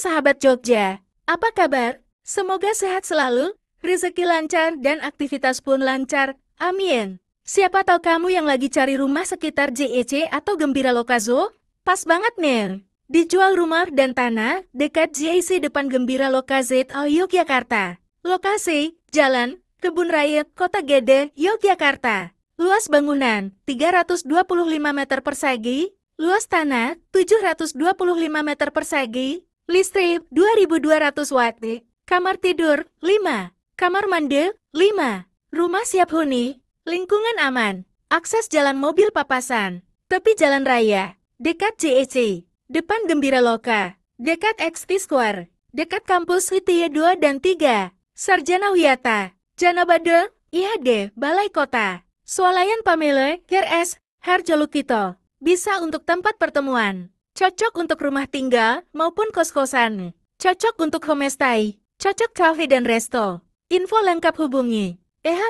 sahabat Jogja. Apa kabar? Semoga sehat selalu, rezeki lancar dan aktivitas pun lancar. Amin. Siapa tahu kamu yang lagi cari rumah sekitar JEC atau Gembira Lokazo? Pas banget nih. Dijual rumah dan tanah dekat JEC depan Gembira oh, Yogyakarta. Lokasi, Jalan, Kebun Raya, Kota Gede, Yogyakarta. Luas bangunan, 325 meter persegi. Luas tanah, 725 meter persegi listrik 2200 watt, kamar tidur 5, kamar mandi 5, rumah siap huni, lingkungan aman, akses jalan mobil papasan, tepi jalan raya, dekat JEC, e depan Gembira Loka, dekat XT Square, dekat kampus Hitiya 2 dan 3, Sarjana Wiyata, Janabade, IHD, Balai Kota, Swalayan Pamele, KRS, Harjolukito, bisa untuk tempat pertemuan. Cocok untuk rumah tinggal maupun kos-kosan. Cocok untuk homestay. Cocok cafe dan resto. Info lengkap hubungi EH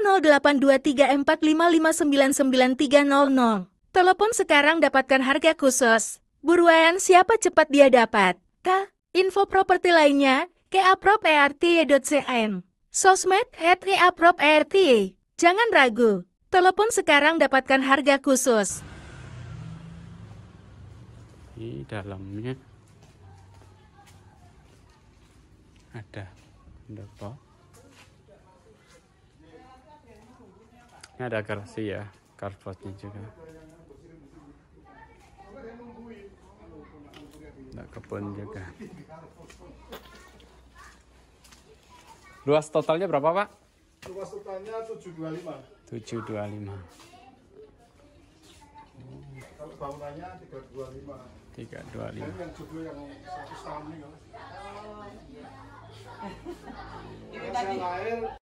082345599300. Telepon sekarang dapatkan harga khusus. Buruan siapa cepat dia dapat. ta. Info properti lainnya, keaproprty.cn. Sosmed at Jangan ragu. Telepon sekarang dapatkan harga khusus di dalamnya ada pendopo ini ada garasi ya karbotnya juga ada kebun juga luas totalnya berapa pak? luas totalnya 725 725 bangunannya 325 325 lima yang joglo yang 100 tahun ini saya oh, iya.